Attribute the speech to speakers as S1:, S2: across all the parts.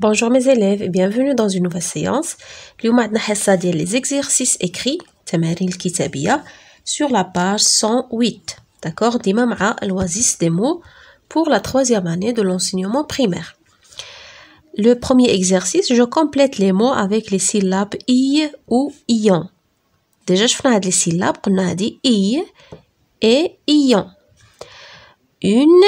S1: Bonjour mes élèves et bienvenue dans une nouvelle séance. les exercices écrits sur la page 108. D'accord ديما مع l'oasis des mots pour la troisième année de l'enseignement primaire. Le premier exercice, je complète les mots avec les syllabes i ou ion. Déjà je هاد les syllabes a dit « i et ion. Une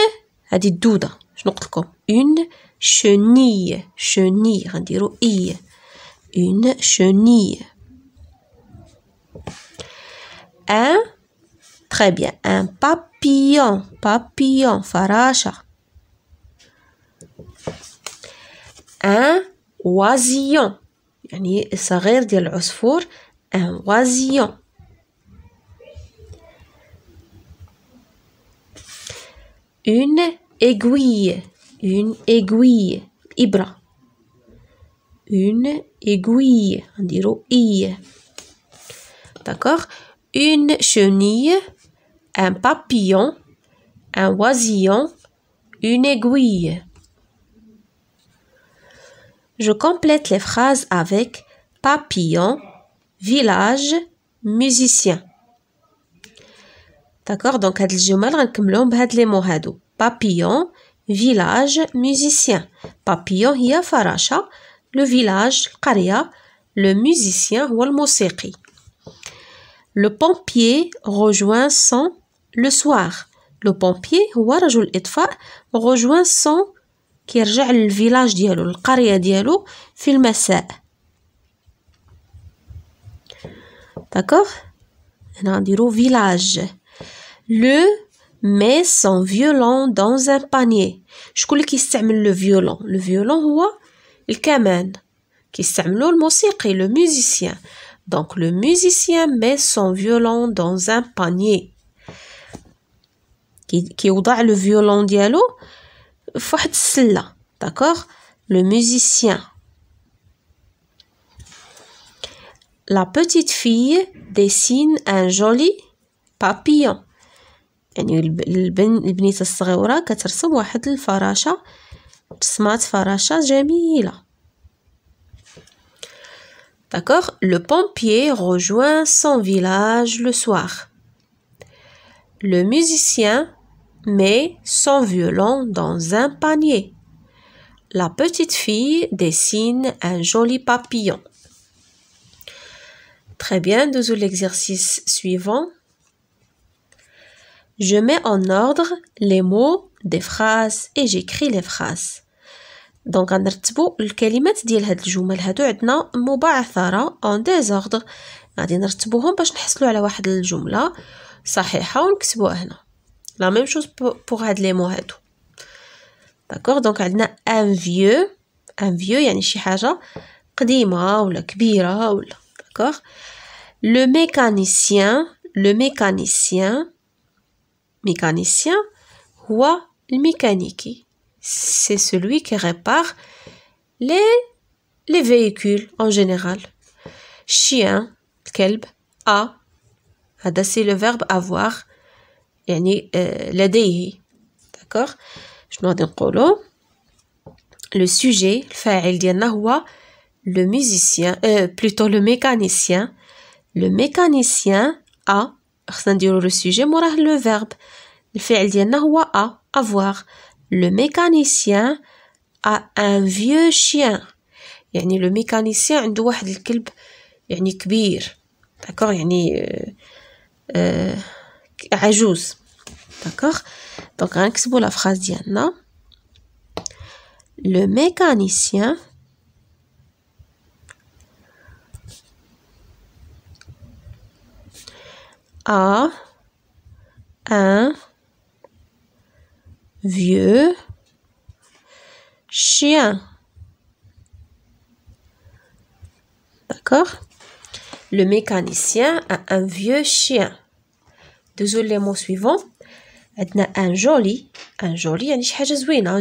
S1: a dit « Je une chenille chenille dirait i une chenille un très bien un papillon papillon Farasha. un oisillon يعني صغير ديال un oisillon une aiguille une aiguille ibra une aiguille on dira i d'accord une chenille un papillon un oisillon une aiguille je complète les phrases avec papillon village musicien D'accord Donc, هاد الجمل papillon. Papillon, village musicien. Papio hiya le village, karia, le musicien ou le Le pompier rejoint son le soir. Le pompier ou et rejoint son qui le village dialo, le karia dialo, D'accord? On a village. Le met son violon dans un panier violon le violon. Le violon, camène فيولون هو sème كيستعملو et le musicien donc le musicien met son violon dans un panier Qui كيوضع le violon ديالو فواحد cela, d'accord? Le musicien La petite fille dessine un joli papillon. D'accord Le pompier rejoint son village le soir. Le musicien met son violon dans un panier. La petite fille dessine un joli papillon. Très bien, nous l'exercice suivant. Je mets en ordre les mots des phrases et j'écris les phrases. دونك غنرتبو الكلمات ديال هاد الجمل هادو عندنا مبعثرة اون ديزوردر غادي نرتبوهم باش نحصلو على واحد الجملة صحيحة ونكتبوها هنا لا ميم شوز بوغ هاد لي مو هادو داكوغ دونك عندنا ان فيو ان فيو يعني شي حاجة قديمة ولا كبيرة ولا داكوغ لو ميكانيسيان لو ميكانيسيان mécanicien هو mécanique c'est celui qui répare les les véhicules en général chien kelb, a هذا c'est le verbe avoir يعني لديه euh, d'accord شنو غادي نقولوا le sujet الفاعل ديالنا هو le musicien euh, plutôt le mécanicien le mécanicien a خصنا نديرو لو سوجي موراه لو فيرب الفعل ديالنا هو ا افوار لو ميكانيسيان ا ان فيو شيان يعني لو ميكانيسيان عنده واحد الكلب يعني كبير داكوغ يعني آه, آه، عجوز داكوغ دونك غنكتبو لا فراز ديالنا لو ميكانيسيان à un vieux chien. D'accord Le mécanicien a un vieux chien. Désolé les mots suivants. a un joli un joli يعني شي حاجه زوينه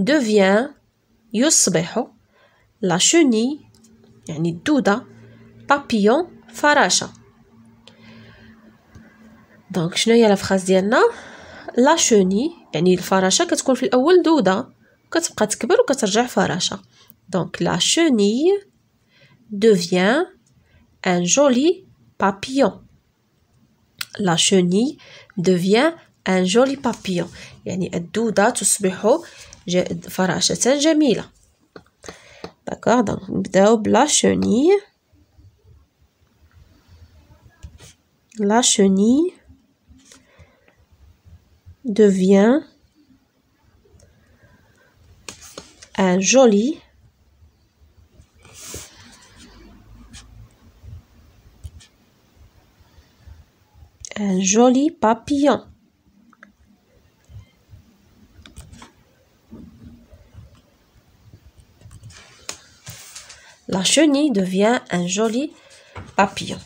S1: devient يصبح la chenille يعني douda papillon faracha دونك شنو هي لافراز ديالنا لا شوني يعني الفراشه كتكون في الاول دوده كتبقى تكبر وكترجع فراشه دونك لا شوني devient un joli papillon لا شوني devient un joli papillon يعني الدوده تصبح فراشه جميله داكوغ دونك نبداو بلا شوني لا شوني devient un joli un joli papillon. La chenille devient un joli papillon.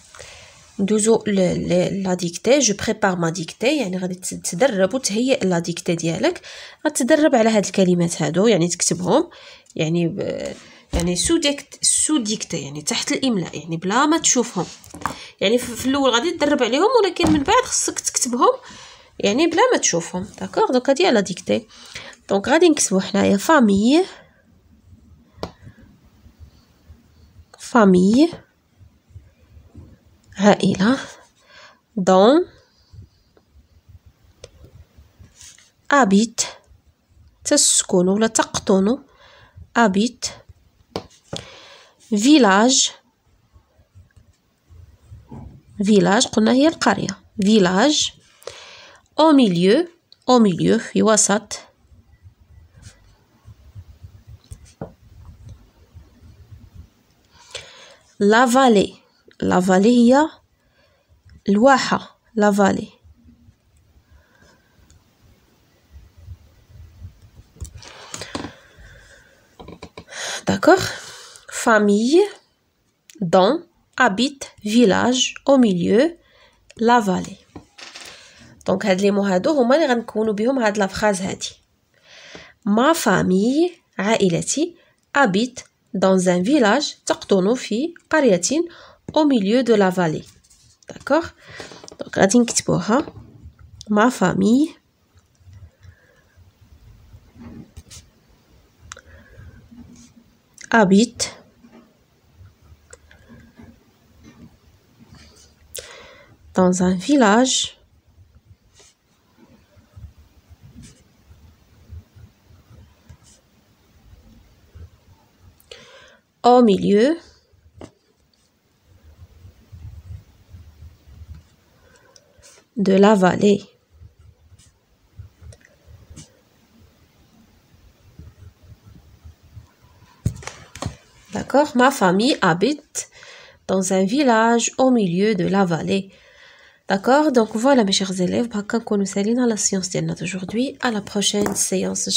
S1: ندوزو لا ديكتي جو بريبار ما ديكتي يعني غادي تدرب وتهيئ لا ديكتي ديالك غتدرب على هاد الكلمات هادو يعني تكتبهم يعني ب... يعني سو ديكت سو ديكتي يعني تحت الاملاء يعني بلا ما تشوفهم يعني في الاول غادي تدرب عليهم ولكن من بعد خصك تكتبهم يعني بلا ما تشوفهم داكوغ دوك هادي لا ديكتي دونك غادي نكتبو حنايا فامي فامي عائلة دون أبيت تسكن ولا تقطن أبيت فيلاج فيلاج قلنا هي القرية فيلاج أو ميليو أو ميليو في وسط لا فالي La vallée la l'Ouaha, la vallée. D'accord Famille, dans, habite, village, au milieu, la vallée. Donc هاد mots, مو هادو هما اللي غنكونوا بهم هاد phrase هادي. Ma famille, عائلتي, habite dans un village dans في قرية au milieu de la vallée. D'accord Donc, ma famille habite dans un village au milieu la vallée. D'accord Ma famille habite dans un village au milieu de la vallée. D'accord Donc voilà mes chers élèves, nous dans la science aujourd'hui. À la prochaine séance,